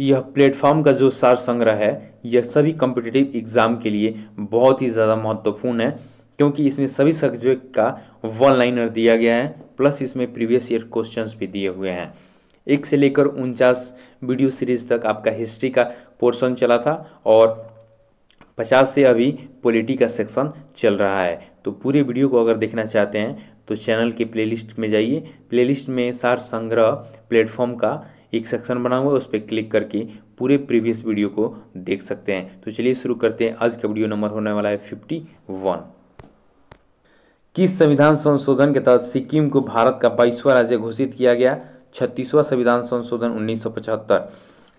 यह प्लेटफॉर्म का जो सार संग्रह है यह सभी कॉम्पिटेटिव एग्ज़ाम के लिए बहुत ही ज़्यादा महत्वपूर्ण है क्योंकि इसमें सभी सब्जेक्ट का वन लाइनर दिया गया है प्लस इसमें प्रीवियस ईयर क्वेश्चन भी दिए हुए हैं एक से लेकर उनचास वीडियो सीरीज तक आपका हिस्ट्री का पोर्शन चला था और पचास से अभी पॉलिटी का सेक्शन चल रहा है तो पूरे वीडियो को अगर देखना चाहते हैं तो चैनल के प्लेलिस्ट में जाइए प्लेलिस्ट में सार संग्रह प्लेटफॉर्म का एक सेक्शन बना हुआ है उस पर क्लिक करके पूरे प्रीवियस वीडियो को देख सकते हैं तो चलिए शुरू करते हैं आज का वीडियो नंबर होने वाला है फिफ्टी वन किस संविधान संशोधन के तहत सिक्किम को भारत का बाईसवा राज्य घोषित किया गया छत्तीसवां संविधान संशोधन उन्नीस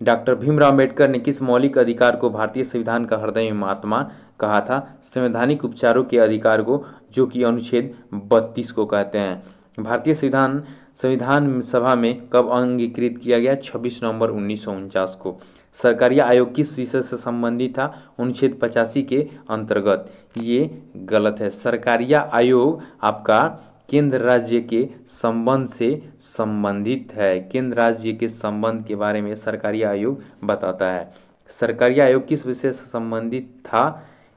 डॉक्टर भीमराव अम्बेडकर ने किस मौलिक अधिकार को भारतीय संविधान का हृदय महात्मा कहा था संवैधानिक उपचारों के अधिकार को जो कि अनुच्छेद बत्तीस को कहते हैं भारतीय संविधान संविधान सभा में कब अंगीकृत किया गया 26 नवंबर उन्नीस को सरकारी आयोग किस विषय से संबंधित था अनुच्छेद पचासी के अंतर्गत ये गलत है सरकारिया आयोग आपका केंद्र राज्य के संबंध से संबंधित है केंद्र राज्य के संबंध के बारे में सरकारी आयोग बताता है सरकारी आयोग किस विषय से संबंधित था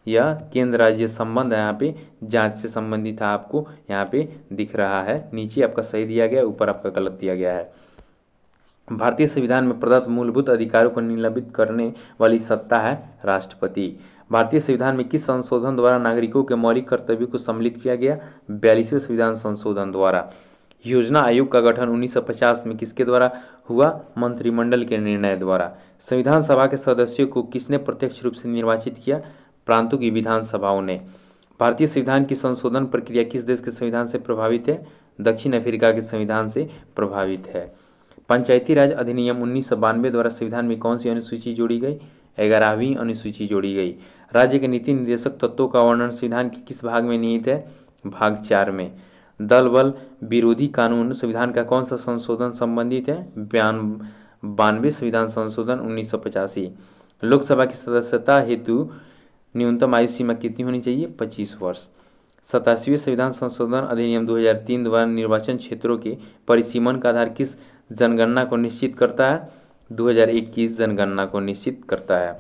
यह केंद्र राज्य संबंध है यहाँ पे जांच से संबंधित है आपको यहाँ पे दिख रहा है नीचे आपका सही दिया गया ऊपर आपका गलत दिया गया है भारतीय संविधान में प्रदत्त मूलभूत अधिकारों को निलंबित करने वाली सत्ता है राष्ट्रपति भारतीय संविधान में किस संशोधन द्वारा नागरिकों के मौलिक कर्तव्यों को सम्मिलित किया गया बयालीसवें संविधान संशोधन द्वारा योजना आयोग का गठन 1950 में किसके द्वारा हुआ मंत्रिमंडल के निर्णय द्वारा संविधान सभा के सदस्यों को किसने प्रत्यक्ष रूप से निर्वाचित किया प्रांतों की विधानसभाओं ने भारतीय संविधान की संशोधन प्रक्रिया किस देश के संविधान से प्रभावित है दक्षिण अफ्रीका के संविधान से प्रभावित है पंचायती राज अधिनियम उन्नीस द्वारा संविधान में कौन सी अनुसूची जोड़ी गई ग्यारहवीं अनुसूची जोड़ी गई राज्य के नीति निर्देशक तत्वों का वर्णन संविधान के किस भाग में निहित है भाग चार में दल बल विरोधी कानून संविधान का कौन सा संशोधन संबंधित है बयान बानवे संविधान संशोधन उन्नीस लोकसभा की सदस्यता हेतु न्यूनतम आयु सीमा कितनी होनी चाहिए पच्चीस वर्ष सतासीवें संविधान संशोधन अधिनियम 2003 द्वारा निर्वाचन क्षेत्रों के परिसीमन का आधार किस जनगणना को निश्चित करता है 2021 जनगणना को निश्चित करता है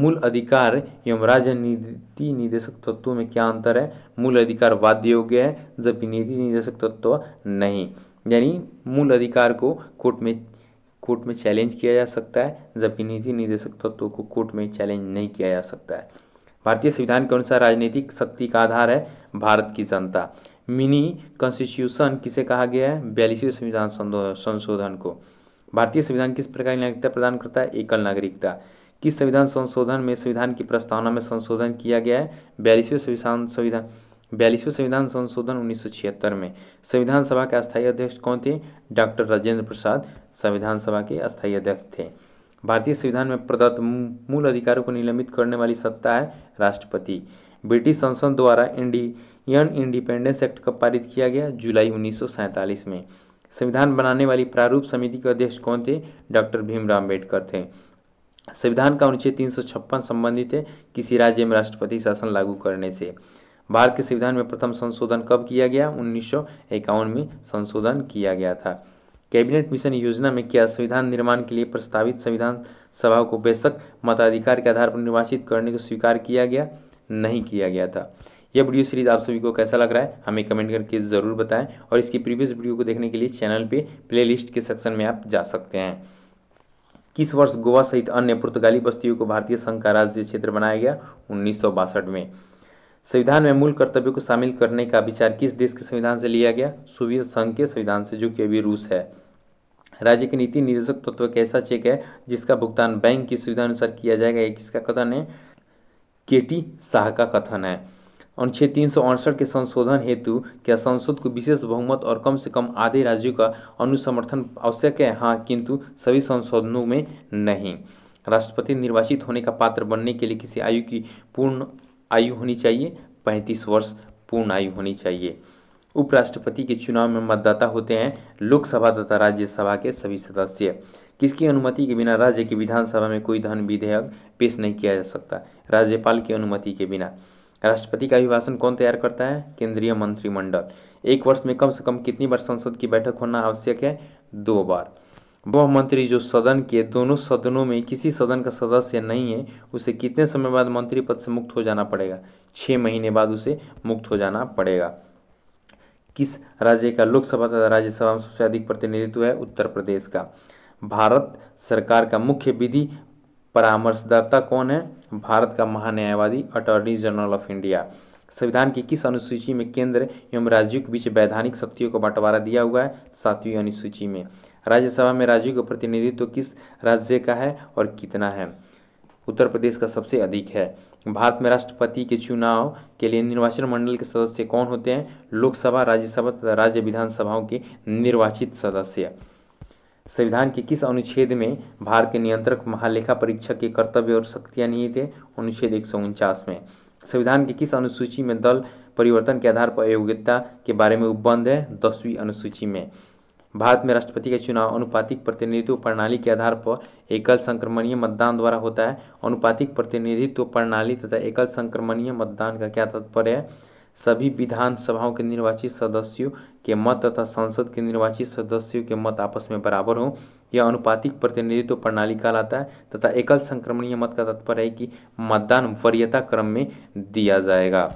मूल अधिकार एवं राज्य नीति निदेशक तत्वों में क्या अंतर है मूल अधिकार वाद्य योग्य है जबकि नीति निदेशक तत्व नहीं यानी मूल अधिकार को कोर्ट में कोर्ट में चैलेंज किया जा सकता है जबकि नीति निर्देशक तत्व को कोर्ट में चैलेंज नहीं किया जा सकता है भारतीय संविधान के अनुसार राजनीतिक शक्ति का आधार है भारत की जनता मिनी कॉन्स्टिट्यूशन किसे कहा गया है बयालीसवें संविधान संशोधन को भारतीय संविधान किस प्रकार की नागरिकता प्रदान करता है एकल नागरिकता किस संविधान संशोधन में संविधान की प्रस्तावना में संशोधन किया गया है बयालीसवें संविधान संविधान बयालीसवें संविधान संशोधन उन्नीस में संविधान सभा के अस्थायी अध्यक्ष कौन थे डॉक्टर राजेंद्र प्रसाद संविधान सभा के अस्थायी अध्यक्ष थे भारतीय संविधान में प्रदत्त मूल अधिकारों को निलंबित करने वाली सत्ता है राष्ट्रपति ब्रिटिश संसद द्वारा इंडियन इंडिपेंडेंस एक्ट कब पारित किया गया जुलाई उन्नीस में संविधान बनाने वाली प्रारूप समिति के अध्यक्ष कौन थे डॉक्टर भीमराव अम्बेडकर थे संविधान का अनुच्छेद तीन संबंधित है किसी राज्य में राष्ट्रपति शासन लागू करने से भारत के संविधान में प्रथम संशोधन कब किया गया उन्नीस में संशोधन किया गया था कैबिनेट मिशन योजना में क्या संविधान निर्माण के लिए प्रस्तावित संविधान सभा को बेशक मताधिकार के आधार पर निर्वाचित करने को स्वीकार किया गया नहीं किया गया था यह वीडियो सीरीज आप सभी को कैसा लग रहा है हमें कमेंट करके ज़रूर बताएं और इसकी प्रीवियस वीडियो को देखने के लिए चैनल पे प्लेलिस्ट के सेक्शन में आप जा सकते हैं किस वर्ष गोवा सहित अन्य पुर्तगाली बस्तियों को भारतीय संघ का राज्य क्षेत्र बनाया गया उन्नीस में संविधान में मूल कर्तव्यों को शामिल करने का विचार किस देश के संविधान से लिया गया सोवियत संघ के संविधान से जो कि अभी रूस है राज्य के नीति निर्देशक तत्व तो ऐसा चेक है जिसका भुगतान बैंक की सुविधा अनुसार किया जाएगा ये किसका कथन है केटी शाह का कथन है अनुच्छेद तीन सौ अड़सठ के संशोधन हेतु क्या संसद को विशेष बहुमत और कम से कम आधे राज्यों का अनुसमर्थन आवश्यक है हाँ किंतु सभी संशोधनों में नहीं राष्ट्रपति निर्वाचित होने का पात्र बनने के लिए किसी आयु की पूर्ण आयु होनी चाहिए पैंतीस वर्ष पूर्ण आयु होनी चाहिए उपराष्ट्रपति के चुनाव में मतदाता होते हैं लोकसभा तथा राज्यसभा के सभी सदस्य किसकी अनुमति के बिना राज्य की विधानसभा में कोई धन विधेयक पेश नहीं किया जा सकता राज्यपाल की अनुमति के बिना राष्ट्रपति का अभिभाषण कौन तैयार करता है केंद्रीय मंत्रिमंडल एक वर्ष में कम से कम कितनी बार संसद की बैठक होना आवश्यक है दो बार वह मंत्री जो सदन के दोनों सदनों में किसी सदन का सदस्य नहीं है उसे कितने समय बाद मंत्री पद से मुक्त हो जाना पड़ेगा छः महीने बाद उसे मुक्त हो जाना पड़ेगा किस राज्य का लोकसभा तथा राज्यसभा में सबसे अधिक प्रतिनिधित्व है उत्तर प्रदेश का भारत सरकार का मुख्य विधि परामर्शदाता कौन है भारत का महान्यायवादी अटॉर्नी जनरल ऑफ इंडिया संविधान की किस अनुसूची में केंद्र एवं राज्यों के बीच वैधानिक शक्तियों का बंटवारा दिया हुआ है सातवीं अनुसूची में राज्यसभा में राज्यों का प्रतिनिधित्व तो किस राज्य का है और कितना है उत्तर प्रदेश का सबसे अधिक है भारत में राष्ट्रपति के चुनाव के लिए निर्वाचन मंडल के सदस्य कौन होते हैं लोकसभा राज्यसभा तथा राज्य विधानसभाओं के निर्वाचित सदस्य संविधान के किस अनुच्छेद में भारत के नियंत्रक महालेखा परीक्षक के कर्तव्य और शक्तियां निहित है अनुच्छेद एक में संविधान के किस अनुसूची में दल परिवर्तन के आधार पर अयोग्यता के बारे में उपबंध है दसवीं अनुसूची में भारत में राष्ट्रपति का चुनाव अनुपातिक प्रतिनिधित्व प्रणाली के आधार पर एकल संक्रमणीय मतदान द्वारा होता है अनुपातिक प्रतिनिधित्व प्रणाली तथा एकल संक्रमणीय मतदान का क्या तात्पर्य है सभी विधानसभाओं के निर्वाचित सदस्यों के मत तथा संसद के निर्वाचित सदस्यों के मत आपस में बराबर हों यह अनुपातिक प्रतिनिधित्व प्रणाली कहलाता है तथा एकल संक्रमणीय मत का तात्पर्य है कि मतदान वरीयता क्रम में दिया जाएगा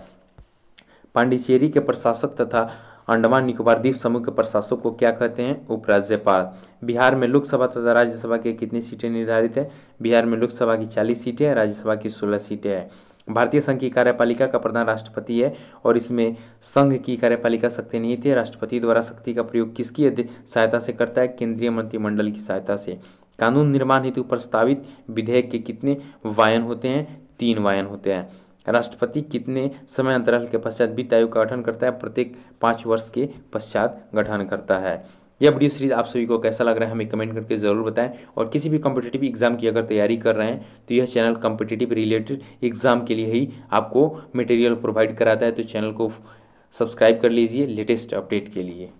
पांडिचेरी के प्रशासक तथा अंडमान निकोबार द्वीप समूह के प्रशासक को क्या कहते हैं उपराज्यपाल बिहार में लोकसभा तथा राज्यसभा की कितनी सीटें निर्धारित है बिहार में लोकसभा की चालीस सीटें हैं राज्यसभा की सोलह सीटें हैं भारतीय संघ की कार्यपालिका का प्रधान राष्ट्रपति है और इसमें संघ की कार्यपालिका शक्ति नहीं थी राष्ट्रपति द्वारा शक्ति का प्रयोग किसकी सहायता से करता है केंद्रीय मंत्रिमंडल की सहायता से कानून निर्माण हेतु प्रस्तावित विधेयक के कितने वायन होते हैं तीन वायन होते हैं राष्ट्रपति कितने समय अंतराल के पश्चात वित्त आयोग का गठन करता है प्रत्येक पाँच वर्ष के पश्चात गठन करता है यह वीडियो सीरीज आप सभी को कैसा लग रहा है हमें कमेंट करके ज़रूर बताएं और किसी भी कॉम्पिटेटिव एग्जाम की अगर तैयारी कर रहे हैं तो यह चैनल कॉम्पिटेटिव रिलेटेड एग्जाम के लिए ही आपको मटेरियल प्रोवाइड कराता है तो चैनल को सब्सक्राइब कर लीजिए लेटेस्ट अपडेट के लिए